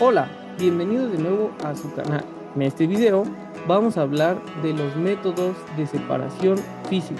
Hola, bienvenidos de nuevo a su canal. En este video vamos a hablar de los métodos de separación físicos.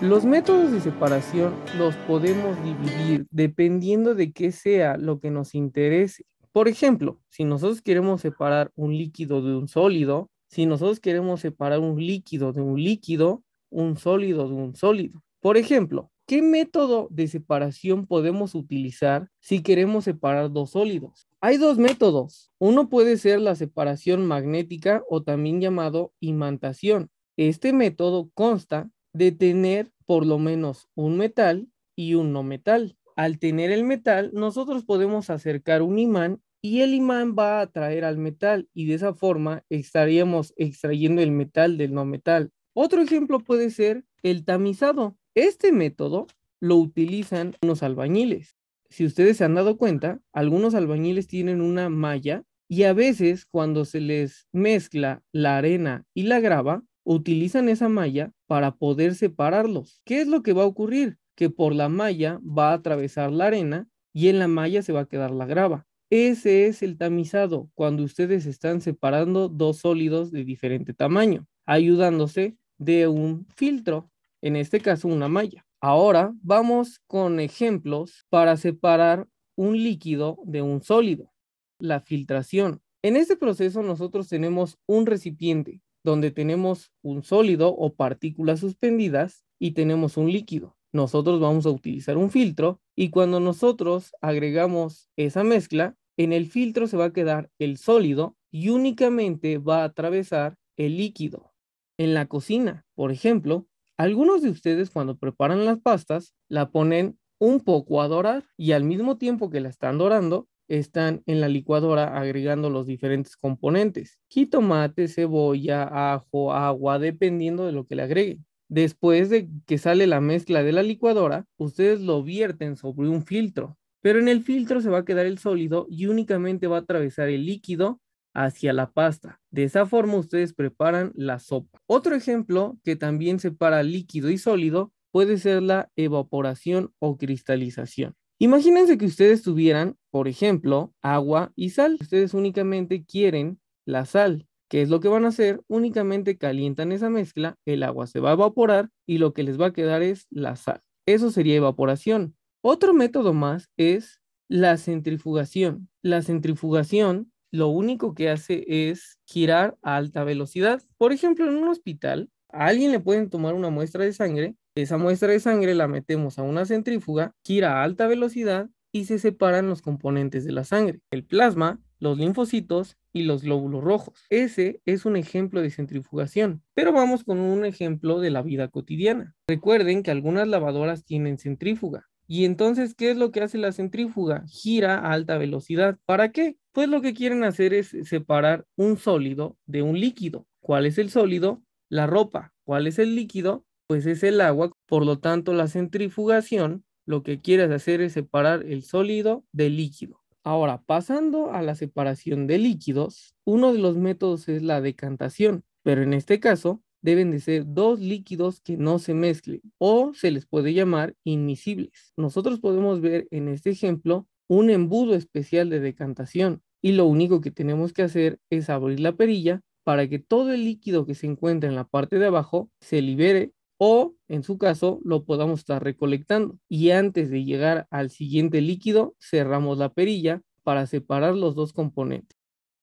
Los métodos de separación los podemos dividir dependiendo de qué sea lo que nos interese. Por ejemplo, si nosotros queremos separar un líquido de un sólido, si nosotros queremos separar un líquido de un líquido, un sólido de un sólido. Por ejemplo, ¿Qué método de separación podemos utilizar si queremos separar dos sólidos? Hay dos métodos. Uno puede ser la separación magnética o también llamado imantación. Este método consta de tener por lo menos un metal y un no metal. Al tener el metal, nosotros podemos acercar un imán y el imán va a atraer al metal y de esa forma estaríamos extrayendo el metal del no metal. Otro ejemplo puede ser el tamizado. Este método lo utilizan los albañiles. Si ustedes se han dado cuenta, algunos albañiles tienen una malla y a veces cuando se les mezcla la arena y la grava, utilizan esa malla para poder separarlos. ¿Qué es lo que va a ocurrir? Que por la malla va a atravesar la arena y en la malla se va a quedar la grava. Ese es el tamizado, cuando ustedes están separando dos sólidos de diferente tamaño, ayudándose de un filtro en este caso una malla. Ahora vamos con ejemplos para separar un líquido de un sólido, la filtración. En este proceso nosotros tenemos un recipiente donde tenemos un sólido o partículas suspendidas y tenemos un líquido. Nosotros vamos a utilizar un filtro y cuando nosotros agregamos esa mezcla, en el filtro se va a quedar el sólido y únicamente va a atravesar el líquido. En la cocina, por ejemplo, algunos de ustedes cuando preparan las pastas la ponen un poco a dorar y al mismo tiempo que la están dorando, están en la licuadora agregando los diferentes componentes, jitomate, cebolla, ajo, agua, dependiendo de lo que le agregue. Después de que sale la mezcla de la licuadora, ustedes lo vierten sobre un filtro, pero en el filtro se va a quedar el sólido y únicamente va a atravesar el líquido hacia la pasta. De esa forma ustedes preparan la sopa. Otro ejemplo que también separa líquido y sólido puede ser la evaporación o cristalización. Imagínense que ustedes tuvieran, por ejemplo, agua y sal. Ustedes únicamente quieren la sal. ¿Qué es lo que van a hacer? Únicamente calientan esa mezcla, el agua se va a evaporar y lo que les va a quedar es la sal. Eso sería evaporación. Otro método más es la centrifugación. La centrifugación lo único que hace es girar a alta velocidad. Por ejemplo, en un hospital, a alguien le pueden tomar una muestra de sangre, esa muestra de sangre la metemos a una centrífuga, gira a alta velocidad y se separan los componentes de la sangre, el plasma, los linfocitos y los glóbulos rojos. Ese es un ejemplo de centrifugación. Pero vamos con un ejemplo de la vida cotidiana. Recuerden que algunas lavadoras tienen centrífuga. Y entonces, ¿qué es lo que hace la centrífuga? Gira a alta velocidad. ¿Para qué? Pues lo que quieren hacer es separar un sólido de un líquido. ¿Cuál es el sólido? La ropa. ¿Cuál es el líquido? Pues es el agua. Por lo tanto, la centrifugación lo que quiere hacer es separar el sólido del líquido. Ahora, pasando a la separación de líquidos, uno de los métodos es la decantación, pero en este caso deben de ser dos líquidos que no se mezclen o se les puede llamar inmisibles. Nosotros podemos ver en este ejemplo un embudo especial de decantación y lo único que tenemos que hacer es abrir la perilla para que todo el líquido que se encuentra en la parte de abajo se libere o en su caso lo podamos estar recolectando y antes de llegar al siguiente líquido cerramos la perilla para separar los dos componentes.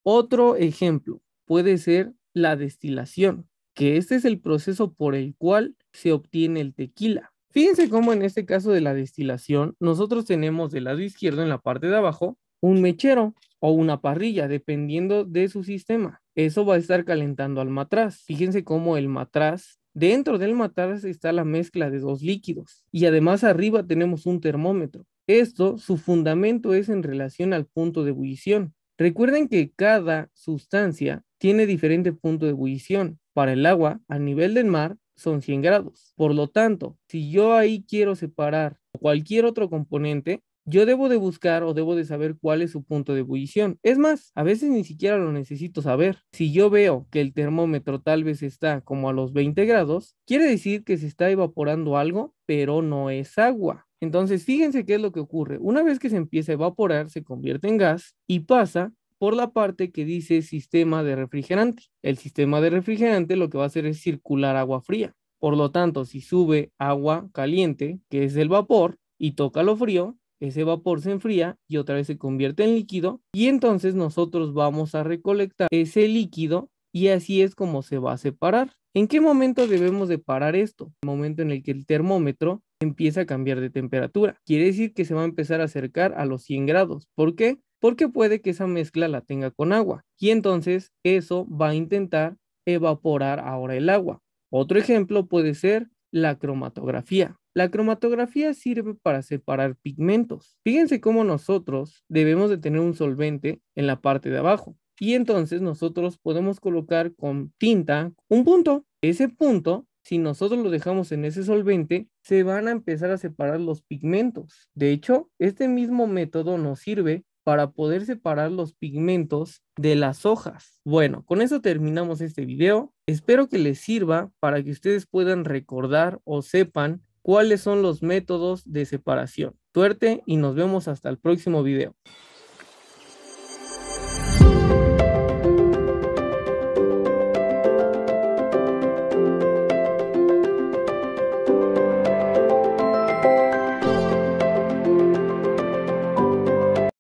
Otro ejemplo puede ser la destilación que este es el proceso por el cual se obtiene el tequila. Fíjense cómo en este caso de la destilación, nosotros tenemos del lado izquierdo en la parte de abajo un mechero o una parrilla, dependiendo de su sistema. Eso va a estar calentando al matraz. Fíjense cómo el matraz, dentro del matraz está la mezcla de dos líquidos y además arriba tenemos un termómetro. Esto, su fundamento es en relación al punto de ebullición. Recuerden que cada sustancia tiene diferente punto de ebullición. Para el agua, a nivel del mar, son 100 grados. Por lo tanto, si yo ahí quiero separar cualquier otro componente, yo debo de buscar o debo de saber cuál es su punto de ebullición. Es más, a veces ni siquiera lo necesito saber. Si yo veo que el termómetro tal vez está como a los 20 grados, quiere decir que se está evaporando algo, pero no es agua. Entonces, fíjense qué es lo que ocurre. Una vez que se empieza a evaporar, se convierte en gas y pasa por la parte que dice sistema de refrigerante. El sistema de refrigerante lo que va a hacer es circular agua fría. Por lo tanto, si sube agua caliente, que es el vapor, y toca lo frío, ese vapor se enfría y otra vez se convierte en líquido y entonces nosotros vamos a recolectar ese líquido y así es como se va a separar. ¿En qué momento debemos de parar esto? El momento en el que el termómetro empieza a cambiar de temperatura. Quiere decir que se va a empezar a acercar a los 100 grados. ¿Por qué? porque puede que esa mezcla la tenga con agua y entonces eso va a intentar evaporar ahora el agua. Otro ejemplo puede ser la cromatografía. La cromatografía sirve para separar pigmentos. Fíjense cómo nosotros debemos de tener un solvente en la parte de abajo y entonces nosotros podemos colocar con tinta un punto. Ese punto, si nosotros lo dejamos en ese solvente, se van a empezar a separar los pigmentos. De hecho, este mismo método nos sirve para poder separar los pigmentos de las hojas. Bueno, con eso terminamos este video. Espero que les sirva para que ustedes puedan recordar o sepan cuáles son los métodos de separación. Suerte y nos vemos hasta el próximo video.